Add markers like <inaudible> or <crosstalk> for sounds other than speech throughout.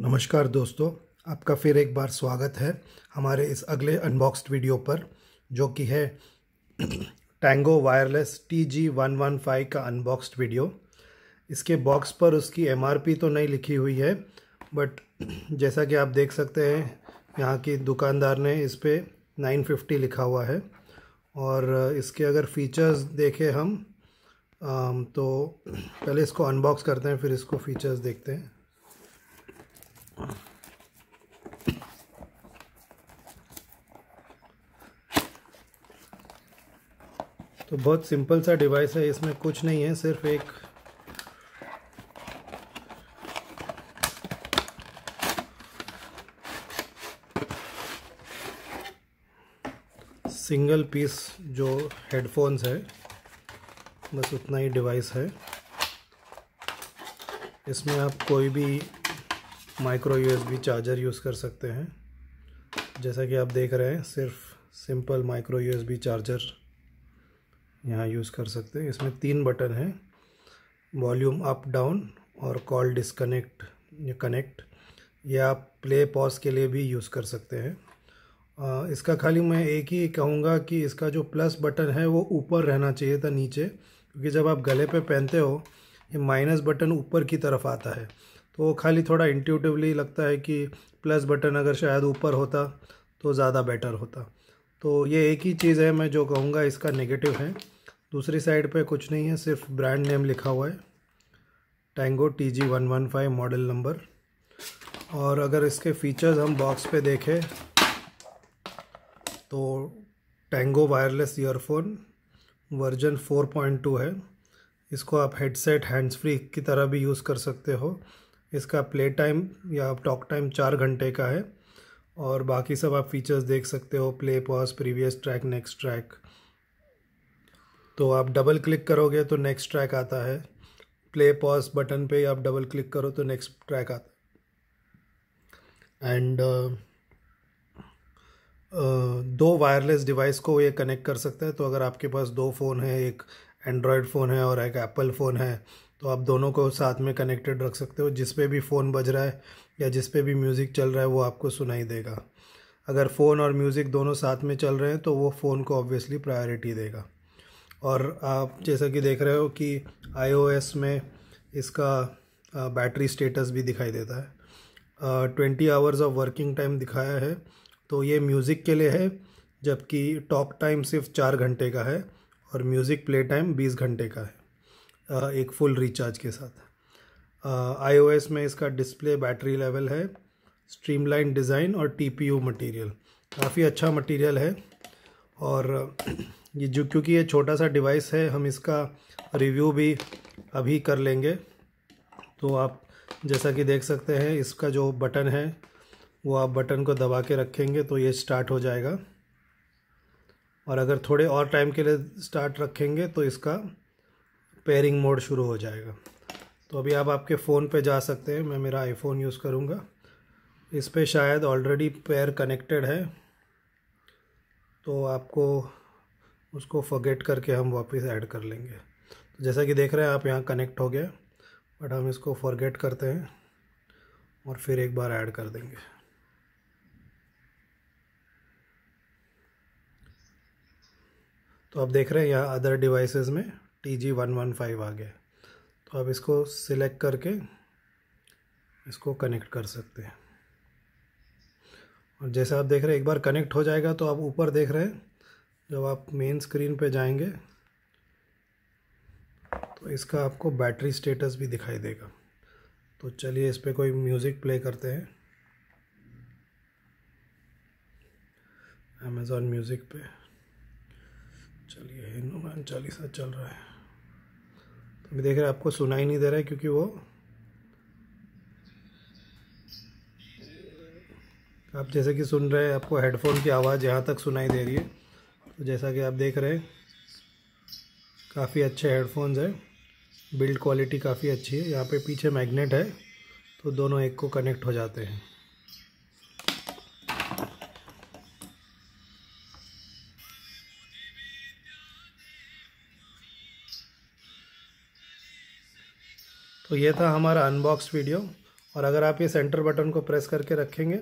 नमस्कार दोस्तों आपका फिर एक बार स्वागत है हमारे इस अगले अनबॉक्स्ड वीडियो पर जो कि है Tango wireless T G one one five का अनबॉक्स्ड वीडियो इसके बॉक्स पर उसकी एम तो नहीं लिखी हुई है बट <clears throat> जैसा कि आप देख सकते हैं यहाँ की दुकानदार ने इस पर नाइन फिफ्टी लिखा हुआ है और इसके अगर फीचर्स देखें हम तो <clears throat> पहले इसको अनबॉक्स करते हैं फिर इसको फीचर्स देखते हैं तो बहुत सिंपल सा डिवाइस है इसमें कुछ नहीं है सिर्फ एक सिंगल पीस जो हेडफोन्स है बस उतना ही डिवाइस है इसमें आप कोई भी माइक्रो यूएसबी चार्जर यूज़ कर सकते हैं जैसा कि आप देख रहे हैं सिर्फ सिंपल माइक्रो यूएसबी चार्जर यहाँ यूज़ कर सकते हैं इसमें तीन बटन हैं वॉल्यूम अप डाउन और कॉल डिसकनेक्ट कनेक्ट ये आप प्ले पॉज के लिए भी यूज़ कर सकते हैं इसका खाली मैं एक ही कहूँगा कि इसका जो प्लस बटन है वो ऊपर रहना चाहिए था नीचे क्योंकि जब आप गले पे पहनते हो ये माइनस बटन ऊपर की तरफ आता है तो खाली थोड़ा इंट्यूटिवली लगता है कि प्लस बटन अगर शायद ऊपर होता तो ज़्यादा बेटर होता तो ये एक ही चीज़ है मैं जो कहूँगा इसका नेगेटिव है दूसरी साइड पे कुछ नहीं है सिर्फ ब्रांड नेम लिखा हुआ है Tango T G one one five model number और अगर इसके फीचर्स हम बॉक्स पे देखें तो Tango wireless earphone version four point two है इसको आप हेडसेट हैंड्स फ्री की तरह भी यूज़ कर सकते हो इसका प्ले टाइम या टॉक टाइम चार घंटे का है और बाकी सब आप फीचर्स देख सकते हो play pause previous track next track तो आप डबल क्लिक करोगे तो नेक्स्ट ट्रैक आता है प्ले पॉज बटन पे आप डबल क्लिक करो तो नेक्स्ट ट्रैक आता है एंड uh, uh, दो वायरलेस डिवाइस को ये कनेक्ट कर सकता है तो अगर आपके पास दो फ़ोन है एक एंड्रॉयड फ़ोन है और एक एप्पल फ़ोन है तो आप दोनों को साथ में कनेक्टेड रख सकते हो जिस पे भी फ़ोन बज रहा है या जिस पे भी म्यूज़िक चल रहा है वो आपको सुनाई देगा अगर फ़ोन और म्यूज़िक दोनों साथ में चल रहे हैं तो वो फ़ोन को ऑब्वियसली प्रायोरिटी देगा और आप जैसा कि देख रहे हो कि आईओएस में इसका बैटरी स्टेटस भी दिखाई देता है twenty hours of working time दिखाया है तो ये म्यूज़िक के लिए है जबकि टॉक टाइम सिर्फ चार घंटे का है और म्यूज़िक प्ले टाइम बीस घंटे का है एक फुल रिचार्ज के साथ आईओएस में इसका डिस्प्ले बैटरी लेवल है स्ट्रीमलाइन डिज़ाइन और टीपीयू मटेरियल काफ़ी अच्छा मटेरियल है और ये जो क्योंकि ये छोटा सा डिवाइस है हम इसका रिव्यू भी अभी कर लेंगे तो आप जैसा कि देख सकते हैं इसका जो बटन है वो आप बटन को दबा के रखेंगे तो ये स्टार्ट हो जाएगा और अगर थोड़े और टाइम के लिए स्टार्ट रखेंगे तो इसका पेयरिंग मोड शुरू हो जाएगा तो अभी आप आपके फ़ोन पे जा सकते हैं मैं मेरा आईफोन यूज़ करूँगा इस पर शायद ऑलरेडी पेयर कनेक्टेड है तो आपको उसको फॉगेट करके हम वापस ऐड कर लेंगे तो जैसा कि देख रहे हैं आप यहाँ कनेक्ट हो गया बट हम इसको फॉरगेट करते हैं और फिर एक बार ऐड कर देंगे तो आप देख रहे हैं यहाँ अदर डिवाइसेस में T G one one five आ गया तो अब इसको सिलेक्ट करके इसको कनेक्ट कर सकते हैं और जैसे आप देख रहे हैं एक बार कनेक्ट हो जाएगा तो आप ऊपर देख रहे हैं जब आप मेन स्क्रीन पे जाएंगे तो इसका आपको बैटरी स्टेटस भी दिखाई देगा तो चलिए इस पर कोई म्यूज़िक प्ले करते हैं अमेज़ॉन म्यूज़िक पे चलिए हनुमान चालीसा चल रहा है तो अभी देख रहे आपको सुनाई नहीं दे रहा है क्योंकि वो आप जैसे कि सुन रहे हैं आपको हेडफोन की आवाज़ यहाँ तक सुनाई दे रही है तो जैसा कि आप देख रहे हैं काफ़ी अच्छे हेडफोन्स हैं बिल्ड क्वालिटी काफ़ी अच्छी है यहाँ पे पीछे मैग्नेट है तो दोनों एक को कनेक्ट हो जाते हैं तो ये था हमारा अनबॉक्स वीडियो और अगर आप ये सेंटर बटन को प्रेस करके रखेंगे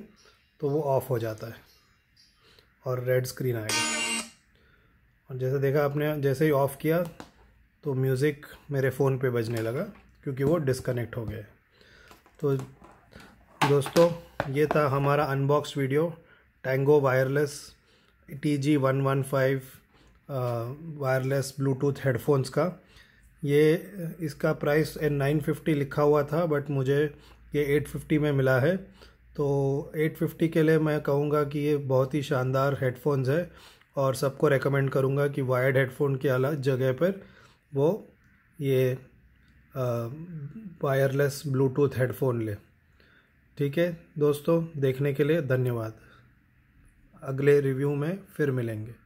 तो वो ऑफ़ हो जाता है और रेड स्क्रीन आएगा और जैसे देखा आपने जैसे ही ऑफ़ किया तो म्यूज़िक मेरे फ़ोन पे बजने लगा क्योंकि वो डिसकनेक्ट हो गया तो दोस्तों ये था हमारा unbox video Tango wireless T G one one five wireless Bluetooth headphones का ये इसका प्राइस एन नाइन फिफ्टी लिखा हुआ था बट मुझे ये एट फिफ्टी में मिला है तो एट फिफ्टी के लिए मैं कहूँगा कि ये बहुत ही शानदार हेडफोन्स है और सबको रेकमेंड करूँगा कि वायर्ड हेडफोन के अला जगह पर वो ये वायरलेस ब्लूटूथ हेडफोन ले ठीक है दोस्तों देखने के लिए धन्यवाद अगले रिव्यू में फिर मिलेंगे